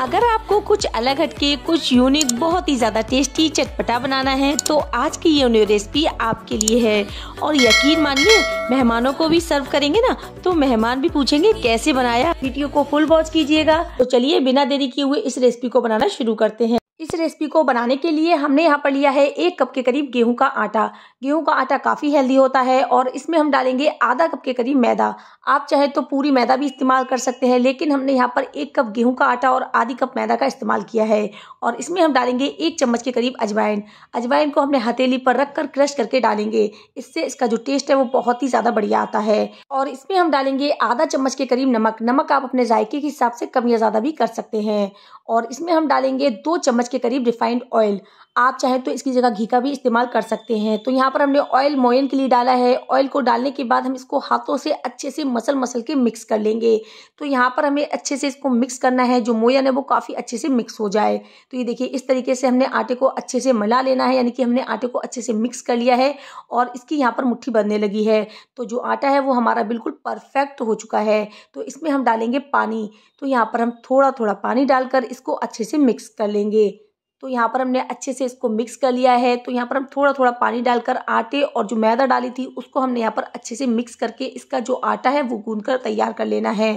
अगर आपको कुछ अलग हटके कुछ यूनिक बहुत ही ज़्यादा टेस्टी चटपटा बनाना है तो आज की ये न्यू रेसिपी आपके लिए है और यकीन मानिए मेहमानों को भी सर्व करेंगे ना तो मेहमान भी पूछेंगे कैसे बनाया वीडियो को फुल वॉच कीजिएगा तो चलिए बिना देरी किए हुए इस रेसिपी को बनाना शुरू करते हैं इस रेसिपी को बनाने के लिए हमने यहाँ पर लिया है एक कप के करीब गेहूं का आटा गेहूं का आटा काफ़ी हेल्दी होता है और इसमें हम डालेंगे आधा कप के करीब मैदा आप चाहे तो पूरी मैदा भी इस्तेमाल कर सकते हैं लेकिन हमने यहाँ पर एक कप गेहूं का आटा और आधी कप मैदा का इस्तेमाल किया है और इसमें हम डालेंगे एक चम्मच के करीब अजवाइन अजवाइन को हमने हथेली पर रख कर क्रश करके डालेंगे इससे इसका जो टेस्ट है वो बहुत ही ज़्यादा बढ़िया आता है और इसमें हम डालेंगे आधा चम्मच के करीब नमक नमक आप अपने जायके के हिसाब से कम या ज़्यादा भी कर सकते हैं और इसमें हम डालेंगे दो चम्मच के करीब रिफाइंड ऑयल आप चाहे तो इसकी जगह घी का भी इस्तेमाल कर सकते हैं तो यहाँ पर हमने ऑयल मोयन के लिए डाला है ऑयल को डालने के बाद हम इसको हाथों से अच्छे से मसल मसल के मिक्स कर लेंगे तो यहाँ पर हमें अच्छे से इसको मिक्स करना है जो मोयन है वो काफ़ी अच्छे से मिक्स हो जाए तो ये देखिए इस तरीके से हमने आटे को अच्छे से मिला लेना है यानी कि हमने आटे को अच्छे से मिक्स कर लिया है और इसकी यहाँ पर मुठ्ठी बनने लगी है तो जो आटा है वो हमारा बिल्कुल परफेक्ट हो चुका है तो इसमें हम डालेंगे पानी तो यहाँ पर हम थोड़ा थोड़ा पानी डालकर इसको अच्छे से मिक्स कर लेंगे तो यहाँ पर हमने अच्छे से इसको मिक्स कर लिया है तो यहाँ पर हम थोड़ा थोड़ा पानी डालकर आटे और जो मैदा डाली थी उसको हमने यहाँ पर अच्छे से मिक्स करके इसका जो आटा है वो गूंद कर तैयार कर लेना है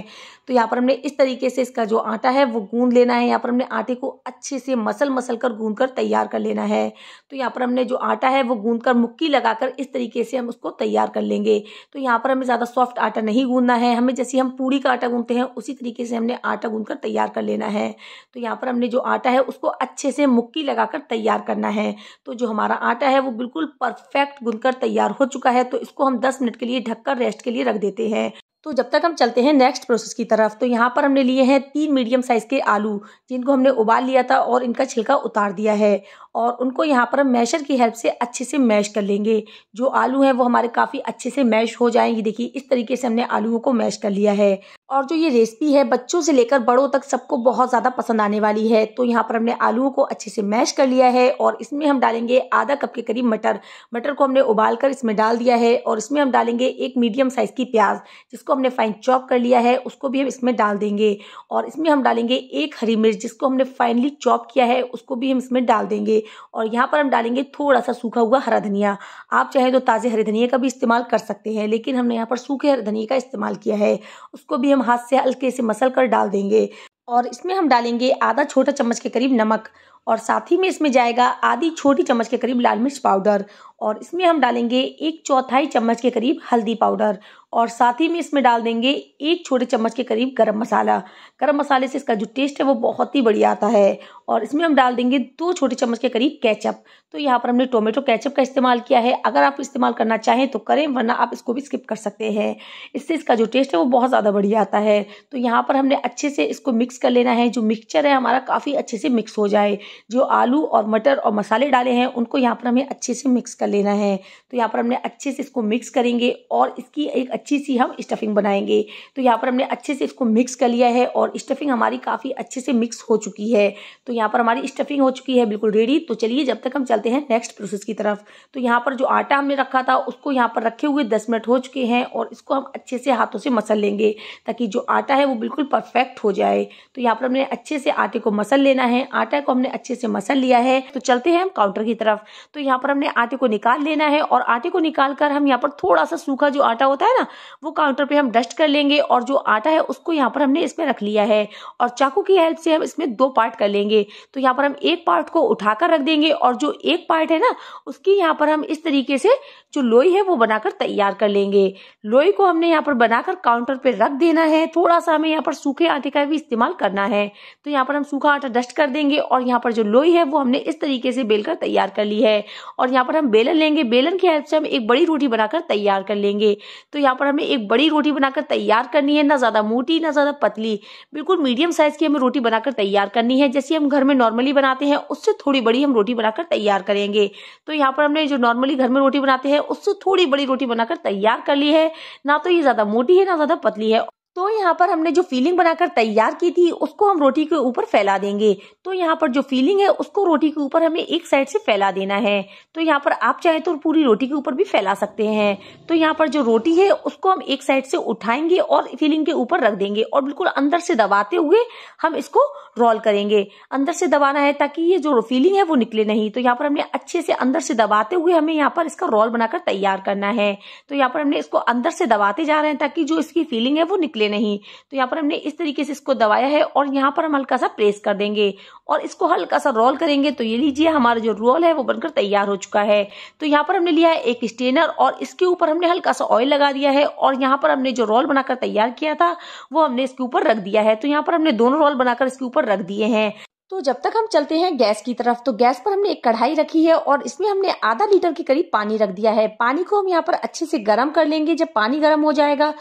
तो यहाँ पर हमने इस तरीके से इसका जो आटा है वो गूंद लेना है यहाँ पर हमने आटे को अच्छे से मसल मसल कर गूंद कर तैयार कर लेना है तो यहाँ पर हमने जो आटा है वो गूंद कर मुक्की लगाकर इस तरीके से हम उसको तैयार कर लेंगे तो यहाँ पर हमें ज़्यादा सॉफ्ट आटा नहीं गूंदना है हमें जैसे हम पूड़ी का आटा गूंदते हैं उसी तरीके से हमने आटा गूंद कर तैयार कर लेना है तो यहाँ पर हमने जो आटा है उसको अच्छे से मुक्की कर तैयार करना है तो जो हमारा आटा है वो बिल्कुल परफेक्ट गूंद कर तैयार हो चुका है तो इसको हम दस मिनट के लिए ढककर रेस्ट के लिए रख देते हैं तो जब तक हम चलते हैं नेक्स्ट प्रोसेस की तरफ तो यहाँ पर हमने लिए हैं तीन मीडियम साइज़ के आलू जिनको हमने उबाल लिया था और इनका छिलका उतार दिया है और उनको यहाँ पर हम मैशर की हेल्प से अच्छे से मैश कर लेंगे जो आलू हैं वो हमारे काफ़ी अच्छे से मैश हो जाएंगे देखिए इस तरीके से हमने आलूओं को मैश कर लिया है और जो ये रेसिपी है बच्चों से लेकर बड़ों तक सबको बहुत ज़्यादा पसंद आने वाली है तो यहाँ पर हमने आलूओं को अच्छे से मैश कर लिया है और इसमें हम डालेंगे आधा कप के करीब मटर मटर को हमने उबाल कर इसमें डाल दिया है और इसमें हम डालेंगे एक मीडियम साइज़ की प्याज जिसको हमने फाइन चॉप कर लिया है उसको भी हम इसमें डाल देंगे और इसमें हम डालेंगे एक हरी मिर्च जिसको हमने फाइनली चॉप किया है उसको भी हम इसमें डाल देंगे और यहाँ पर हम डालेंगे थोड़ा सा सूखा हुआ हरा धनिया आप चाहें तो ताज़े हरे धनिया का भी इस्तेमाल कर सकते हैं लेकिन हमने यहाँ पर सूखे हरे धनिया का इस्तेमाल किया है उसको भी हम हाथ से हल्के से मसल कर डाल देंगे और इसमें हम डालेंगे आधा छोटा चम्मच के करीब नमक और साथ ही में इसमें जाएगा आधी छोटी चम्मच के करीब लाल मिर्च पाउडर और इसमें हम डालेंगे एक चौथाई चम्मच के करीब हल्दी पाउडर और साथ ही में इसमें डाल देंगे एक छोटे चम्मच के करीब गरम मसाला गरम मसाले से इसका जो टेस्ट है वो बहुत ही बढ़िया आता है और इसमें हम डाल देंगे दो छोटे चम्मच के करीब केचप तो यहाँ पर हमने टोमेटो केचप का इस्तेमाल किया है अगर आप इस्तेमाल करना चाहें तो करें वरना आप इसको भी स्किप कर सकते हैं इससे इसका जो टेस्ट है वो बहुत ज़्यादा बढ़िया आता है तो यहाँ पर हमने अच्छे से इसको मिक्स कर लेना है जो मिक्सचर है हमारा काफ़ी अच्छे से मिक्स हो जाए जो आलू और मटर और मसाले डाले हैं उनको यहाँ पर हमें अच्छे से मिक्स कर कर लेना है तो यहाँ पर हमने अच्छे से इसको मिक्स करेंगे और इसकी एक अच्छी सी हम स्टफिंग बनाएंगे तो यहाँ पर हमने अच्छे से इसको मिक्स कर लिया है और स्टफिंग हमारी काफ़ी अच्छे से मिक्स हो चुकी है तो यहाँ पर हमारी स्टफिंग हो चुकी है बिल्कुल रेडी तो चलिए जब तक हम चलते हैं नेक्स्ट प्रोसेस की तरफ तो यहाँ पर जो आटा हमने रखा था उसको यहाँ पर रखे हुए दस मिनट हो चुके हैं और इसको हम अच्छे से हाथों से मसल लेंगे ताकि जो आटा है वो बिल्कुल परफेक्ट हो जाए तो यहाँ पर हमने अच्छे से आटे को मसल लेना है आटा को हमने अच्छे से मसल लिया है तो चलते हैं हम काउंटर की तरफ तो यहाँ पर हमने आटे को निकाल लेना है और आटे को निकाल कर हम यहाँ पर थोड़ा सा सूखा जो आटा होता है ना वो काउंटर पे हम डस्ट कर लेंगे और जो आटा है उसको यहाँ पर हमने इसमें रख लिया है और चाकू की हेल्प से हम इसमें दो पार्ट कर लेंगे तो यहाँ पर हम एक पार्ट को उठाकर रख देंगे और जो एक पार्ट है ना उसकी यहाँ पर हम इस तरीके से जो लोई है वो बनाकर तैयार कर लेंगे लोई को हमने यहाँ पर बनाकर काउंटर पे रख देना है थोड़ा सा हमें यहाँ पर सूखे आटे का भी इस्तेमाल करना है तो यहाँ पर हम सूखा आटा डस्ट कर देंगे और यहाँ पर जो लोई है वो हमने इस तरीके से बेलकर तैयार कर ली है और यहाँ पर हम बेलन लेंगे बेलन की हेल्प से हम एक बड़ी रोटी बनाकर तैयार कर लेंगे तो यहाँ पर हमें एक बड़ी रोटी बनाकर तैयार करनी है ना ज़्यादा मोटी ना ज़्यादा पतली बिल्कुल मीडियम साइज़ की हमें रोटी बनाकर तैयार करनी है जैसे हम घर में नॉर्मली बनाते हैं उससे थोड़ी बड़ी हम रोटी बनाकर तैयार करेंगे तो यहाँ पर हमने जो नॉर्मली घर में रोटी बनाते हैं उससे थोड़ी बड़ी रोटी बनाकर तैयार कर ली है ना तो ये ज़्यादा मोटी है ना ज़्यादा पतली है तो यहाँ पर हमने जो फीलिंग बनाकर तैयार की थी उसको हम रोटी के ऊपर फैला देंगे तो यहाँ पर जो फीलिंग है उसको रोटी के ऊपर हमें एक साइड से फैला देना है तो यहाँ पर आप चाहे तो पूरी रोटी के ऊपर भी फैला सकते हैं तो यहाँ पर जो रोटी है उसको हम एक साइड से उठाएंगे और फीलिंग के ऊपर रख देंगे और बिल्कुल अंदर से दबाते हुए हम इसको रोल करेंगे अंदर से दबाना है ताकि ये जो फीलिंग है वो निकले नहीं तो यहाँ पर हमने अच्छे से अंदर से दबाते हुए हमें यहाँ पर इसका रोल बनाकर तैयार करना है तो यहाँ पर हमने इसको अंदर से दबाते जा रहे हैं ताकि जो इसकी फीलिंग है वो निकले निकले नहीं तो यहाँ पर हमने इस तरीके से इसको दबाया है और यहाँ पर हम हल्का सा प्रेस कर देंगे और इसको हल्का सा रोल करेंगे तो ये लीजिए हमारा जो रोल है वो बनकर तैयार हो चुका है तो यहाँ पर हमने लिया है एक स्टेनर और इसके ऊपर हमने हल्का सा ऑयल लगा दिया है और यहाँ पर हमने जो रोल बनाकर तैयार किया था वो हमने इसके ऊपर रख दिया है तो यहाँ पर हमने दोनों रोल बनाकर इसके ऊपर रख दिए हैं तो जब तक हम चलते हैं गैस की तरफ तो गैस पर हमने एक कढ़ाई रखी है और इसमें हमने आधा लीटर के करीब पानी रख दिया है पानी को हम यहाँ पर अच्छे से गर्म कर लेंगे जब पानी गर्म हो जाएगा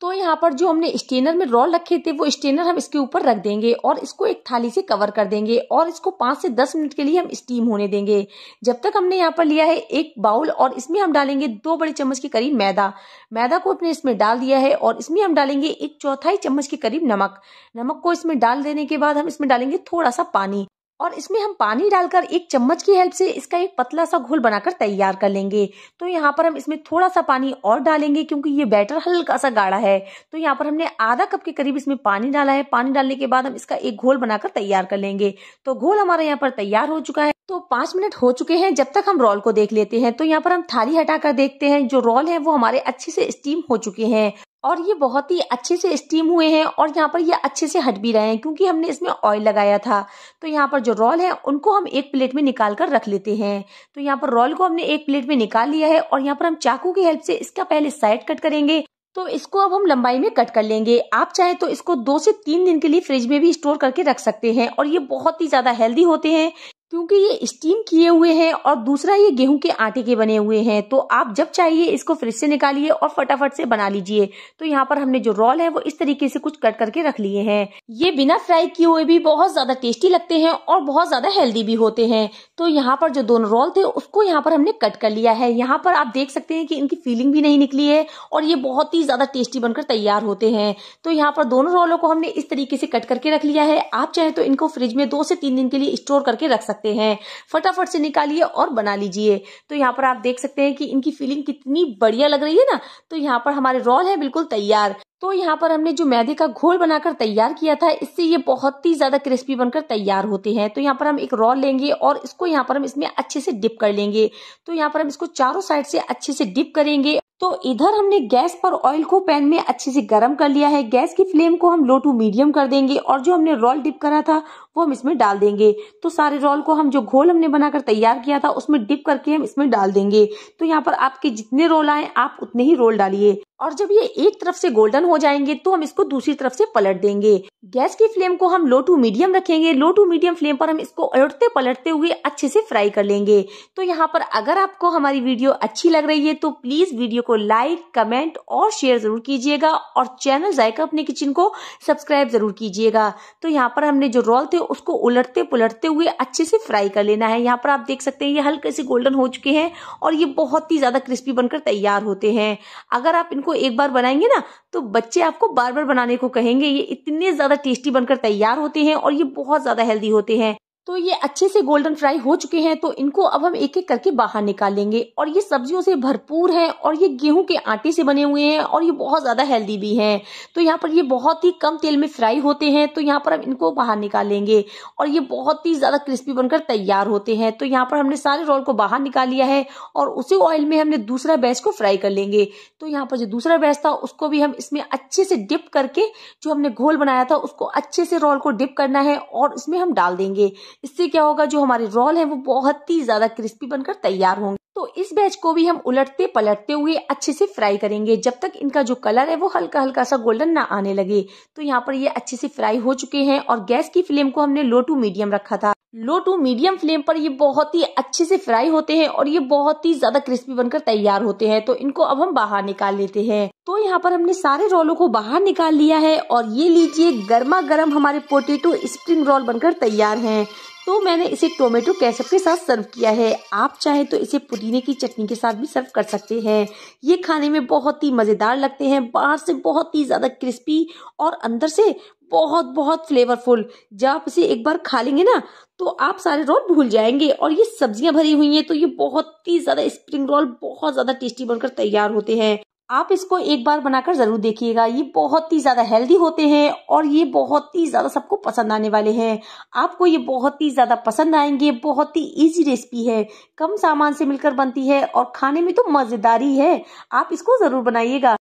तो यहाँ पर जो हमने स्टेनर में रोल रखे थे वो स्टेनर हम इसके ऊपर रख देंगे और इसको एक थाली से कवर कर देंगे और इसको पांच से दस मिनट के लिए हम स्टीम होने देंगे जब तक हमने यहाँ पर लिया है एक बाउल और इसमें हम डालेंगे दो बड़े चम्मच के करीब मैदा मैदा को अपने इसमें डाल दिया है और इसमें हम डालेंगे एक चौथाई चम्मच के करीब नमक नमक को इसमें डाल देने के बाद हम इसमें डालेंगे थोड़ा सा पानी और इसमें हम पानी डालकर एक चम्मच की हेल्प से इसका एक पतला सा घोल बनाकर तैयार कर लेंगे तो यहाँ पर हम इसमें थोड़ा सा पानी और डालेंगे क्योंकि ये बैटर हल्का सा गाढ़ा है तो यहाँ पर हमने आधा कप के करीब इसमें पानी डाला है पानी डालने के बाद हम इसका एक घोल बनाकर तैयार कर लेंगे तो घोल हमारा यहाँ पर तैयार हो चुका है तो पांच मिनट हो चुके हैं जब तक हम रोल को देख लेते हैं तो यहाँ पर हम थाली हटाकर देखते हैं जो रोल है वो हमारे अच्छे से स्टीम हो चुके हैं और ये बहुत ही अच्छे से स्टीम हुए हैं और यहाँ पर ये अच्छे से हट भी रहे हैं क्योंकि हमने इसमें ऑयल लगाया था तो यहाँ पर जो रोल है उनको हम एक प्लेट में निकाल कर रख लेते हैं तो यहाँ पर रोल को हमने एक प्लेट में निकाल लिया है और यहाँ पर हम चाकू की हेल्प से इसका पहले साइड कट करेंगे तो इसको अब हम लंबाई में कट कर लेंगे आप चाहे तो इसको दो से तीन दिन के लिए फ्रिज में भी स्टोर करके रख सकते हैं और ये बहुत ही ज्यादा हेल्दी होते हैं क्योंकि ये स्टीम किए हुए हैं और दूसरा ये गेहूं के आटे के बने हुए हैं तो आप जब चाहिए इसको फ्रिज से निकालिए और फटाफट से बना लीजिए तो यहाँ पर हमने जो रोल है वो इस तरीके से कुछ कट करके रख लिए हैं ये बिना फ्राई किए हुए भी बहुत ज्यादा टेस्टी लगते हैं और बहुत ज्यादा हेल्दी भी होते हैं तो यहाँ पर जो दोनों रोल थे उसको यहाँ पर हमने कट कर लिया है यहाँ पर आप देख सकते हैं कि इनकी फीलिंग भी नहीं निकली है और ये बहुत ही ज्यादा टेस्टी बनकर तैयार होते हैं तो यहाँ पर दोनों रोलों को हमने इस तरीके से कट करके रख लिया है आप चाहे तो इनको फ्रिज में दो से तीन दिन के लिए स्टोर करके रख सकते सकते हैं फटाफट से निकालिए और बना लीजिए तो यहाँ पर आप देख सकते हैं कि इनकी फीलिंग कितनी बढ़िया लग रही है ना तो यहाँ पर हमारे रोल है बिल्कुल तैयार तो यहाँ पर हमने जो मैदे का घोल बनाकर तैयार किया था इससे ये बहुत ही ज़्यादा क्रिस्पी बनकर तैयार होते हैं तो यहाँ पर हम एक रोल लेंगे और इसको यहाँ पर हम इसमें अच्छे से डिप कर लेंगे तो यहाँ पर हम इसको चारों साइड से अच्छे से डिप करेंगे तो इधर हमने गैस पर ऑयल को पैन में अच्छे से गर्म कर लिया है गैस की फ्लेम को हम लो टू मीडियम कर देंगे और जो हमने रोल डिप करा था वो हम इसमें डाल देंगे तो सारे रोल को हम जो घोल हमने बनाकर तैयार किया था उसमें डिप करके हम इसमें डाल देंगे तो यहाँ पर आपके जितने रोल आए आप उतने ही रोल डालिए और जब ये एक तरफ से गोल्डन हो जाएंगे तो हम इसको दूसरी तरफ से पलट देंगे गैस की फ्लेम को हम लो टू मीडियम रखेंगे लो टू मीडियम फ्लेम पर हम इसको उलटते पलटते हुए अच्छे से फ्राई कर लेंगे तो यहाँ पर अगर आपको हमारी वीडियो अच्छी लग रही है तो प्लीज़ वीडियो को लाइक कमेंट और शेयर ज़रूर कीजिएगा और चैनल जायका अपने किचन को सब्सक्राइब ज़रूर कीजिएगा तो यहाँ पर हमने जो रोल थे उसको उलटते पुलटते हुए अच्छे से फ्राई कर लेना है यहाँ पर आप देख सकते हैं ये हल्के से गोल्डन हो चुके हैं और ये बहुत ही ज़्यादा क्रिस्पी बनकर तैयार होते हैं अगर आप इनको एक बार बनाएंगे ना तो बच्चे आपको बार बार बनाने को कहेंगे ये इतने ज्यादा टेस्टी बनकर तैयार होते हैं और ये बहुत ज्यादा हेल्दी होते हैं तो ये अच्छे से गोल्डन फ्राई हो चुके हैं तो इनको अब हम एक एक करके बाहर निकालेंगे और ये सब्जियों से भरपूर है और ये गेहूं के आटे से बने हुए हैं और ये बहुत ज्यादा हेल्दी भी हैं तो यहाँ पर ये बहुत ही कम तेल में फ्राई होते हैं तो यहाँ पर हम इनको बाहर निकालेंगे और ये बहुत ही ज्यादा क्रिस्पी बनकर तैयार होते हैं तो यहाँ पर हमने सारे रोल को बाहर निकाल लिया है और उसी ऑयल में हमने दूसरा बैच को फ्राई कर लेंगे तो यहाँ पर जो दूसरा बैच था उसको भी हम इसमें अच्छे से डिप करके जो हमने घोल बनाया था उसको अच्छे से रोल को डिप करना है और इसमें हम डाल देंगे इससे क्या होगा जो हमारे रोल है वो बहुत ही ज्यादा क्रिस्पी बनकर तैयार होंगे तो इस बैच को भी हम उलटते पलटते हुए अच्छे से फ्राई करेंगे जब तक इनका जो कलर है वो हल्का हल्का सा गोल्डन ना आने लगे तो यहाँ पर ये अच्छे से फ्राई हो चुके हैं और गैस की फ्लेम को हमने लो टू मीडियम रखा था लो टू मीडियम फ्लेम पर ये बहुत ही अच्छे से फ्राई होते हैं और ये बहुत ही ज्यादा क्रिस्पी बनकर तैयार होते हैं तो इनको अब हम बाहर निकाल लेते हैं तो यहाँ पर हमने सारे रोलों को बाहर निकाल लिया है और ये लीजिए गर्मा गर्म हमारे पोटेटो स्प्रिंग रोल बनकर तैयार हैं तो मैंने इसे टोमेटो कैचअप के साथ सर्व किया है आप चाहे तो इसे पुदीने की चटनी के साथ भी सर्व कर सकते हैं ये खाने में बहुत ही मज़ेदार लगते हैं बाहर से बहुत ही ज़्यादा क्रिस्पी और अंदर से बहुत बहुत फ्लेवरफुल जब आप इसे एक बार खा लेंगे ना तो आप सारे रोल भूल जाएंगे और ये सब्जियां भरी हुई हैं तो ये बहुत ही ज़्यादा स्प्रिंग रोल बहुत ज़्यादा टेस्टी बनकर तैयार होते हैं आप इसको एक बार बनाकर जरूर देखिएगा ये बहुत ही ज्यादा हेल्दी होते हैं और ये बहुत ही ज्यादा सबको पसंद आने वाले हैं आपको ये बहुत ही ज्यादा पसंद आएंगे बहुत ही इजी रेसिपी है कम सामान से मिलकर बनती है और खाने में तो मजेदारी है आप इसको जरूर बनाइएगा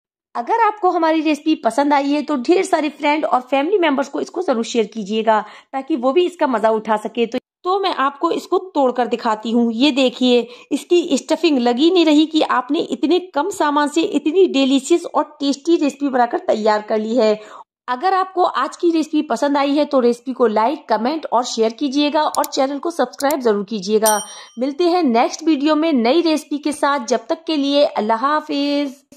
अगर आपको हमारी रेसिपी पसंद आई है तो ढेर सारे फ्रेंड और फैमिली मेंबर्स को इसको जरूर शेयर कीजिएगा ताकि वो भी इसका मजा उठा सके तो तो मैं आपको इसको तोड़कर दिखाती हूँ ये देखिए इसकी स्टफिंग लगी नहीं रही कि आपने इतने कम सामान से इतनी डिलीशियस और टेस्टी रेसिपी बनाकर तैयार कर ली है अगर आपको आज की रेसिपी पसंद आई है तो रेसिपी को लाइक कमेंट और शेयर कीजिएगा और चैनल को सब्सक्राइब जरूर कीजिएगा मिलते हैं नेक्स्ट वीडियो में नई रेसिपी के साथ जब तक के लिए अल्लाह हाफिज